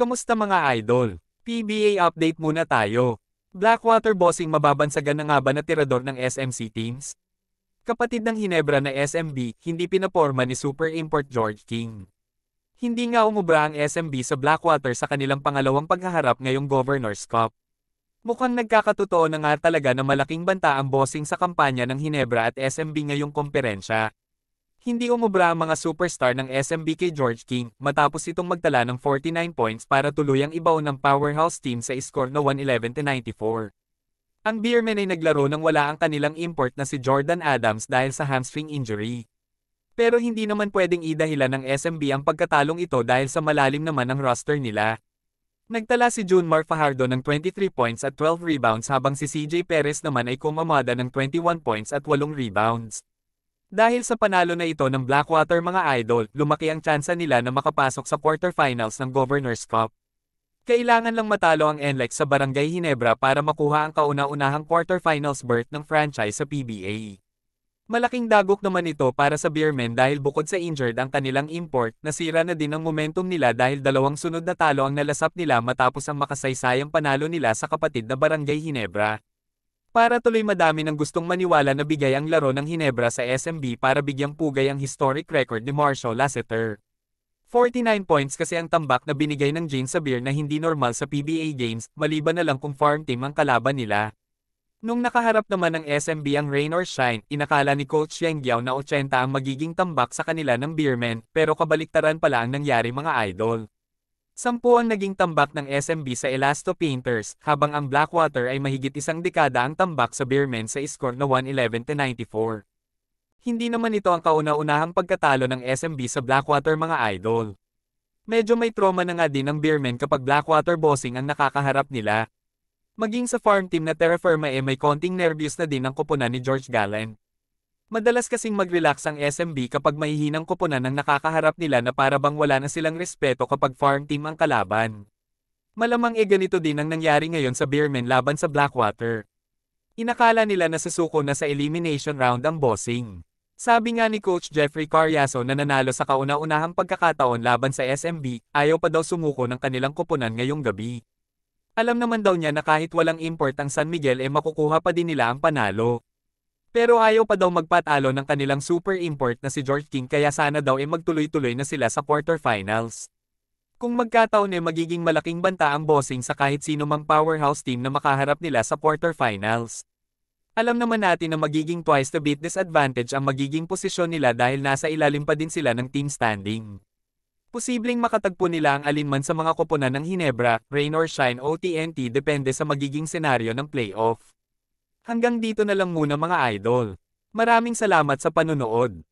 Kamusta mga idol? PBA update muna tayo. Blackwater bossing mababansagan na nga ba na tirador ng SMC teams? Kapatid ng Hinebra na SMB, hindi pinaporma ni Super Import George King. Hindi nga umubra ang SMB sa Blackwater sa kanilang pangalawang paghaharap ngayong Governor's Cup. Mukhang nagkakatotoo na nga talaga na malaking banta ang bossing sa kampanya ng Hinebra at SMB ngayong komperensya. Hindi umubra ang mga superstar ng SMBK George King matapos itong magtala ng 49 points para tuluyang ibaw ng powerhouse team sa score na 111-94. Ang Beermen ay naglaro nang wala ang kanilang import na si Jordan Adams dahil sa hamstring injury. Pero hindi naman pwedeng idahilan ng SMB ang pagkatalong ito dahil sa malalim naman ang roster nila. Nagtala si June Mar Fajardo ng 23 points at 12 rebounds habang si CJ Perez naman ay kumamada ng 21 points at 8 rebounds. Dahil sa panalo na ito ng Blackwater mga idol, lumaki ang tsansa nila na makapasok sa quarterfinals ng Governor's Cup. Kailangan lang matalo ang NLEX sa Barangay Hinebra para makuha ang kauna-unahang quarterfinals berth ng franchise sa PBA. Malaking dagok naman ito para sa Beermen dahil bukod sa injured ang kanilang import, nasira na din ang momentum nila dahil dalawang sunod na talo ang nalasap nila matapos ang makasaysayang panalo nila sa kapatid na Barangay Hinebra. Para tuloy madami ng gustong maniwala na bigay ang laro ng Hinebra sa SMB para bigyang pugay ang historic record ni Marshall Lasseter. 49 points kasi ang tambak na binigay ng Jane Sabir na hindi normal sa PBA games, maliban na lang kung farm team ang kalaban nila. Nung nakaharap naman ng SMB ang rain or shine, inakala ni Coach Yang Giao na 80 ang magiging tambak sa kanila ng Beerman, pero kabaliktaran pala ang nangyari mga idol. Sampu ang naging tambak ng SMB sa Elasto Painters, habang ang Blackwater ay mahigit isang dekada ang tambak sa Beermen sa score na 111-94. Hindi naman ito ang kauna-unahang pagkatalo ng SMB sa Blackwater mga idol. Medyo may trauma na nga din ang Beermen kapag Blackwater bossing ang nakakaharap nila. Maging sa farm team na Terra Firma eh may konting nervyos na din ang kupunan ni George Gallant. Madalas kasing mag-relax ang SMB kapag mahihinang koponan ang nakakaharap nila na para bang wala na silang respeto kapag farm team ang kalaban. Malamang e ganito din ang nangyari ngayon sa Beermen laban sa Blackwater. Inakala nila na susuko na sa elimination round ang bossing. Sabi nga ni Coach Jeffrey Carriaso na nanalo sa kauna-unahang pagkakataon laban sa SMB, ayaw pa daw sumuko ng kanilang koponan ngayong gabi. Alam naman daw niya na kahit walang import ang San Miguel e eh makukuha pa din nila ang panalo. Pero ayaw pa daw magpatalo ng kanilang super import na si George King kaya sana daw ay eh magtuloy-tuloy na sila sa quarterfinals. Kung magkataon eh magiging malaking banta ang bossing sa kahit sino mang powerhouse team na makaharap nila sa quarterfinals. Alam naman natin na magiging twice the beat disadvantage ang magiging posisyon nila dahil nasa ilalim pa din sila ng team standing. Posibleng makatagpo nila ang alinman sa mga koponan ng Hinebra, Rain or Shine o TNT depende sa magiging senaryo ng playoff. Hanggang dito na lang muna mga idol. Maraming salamat sa panonood.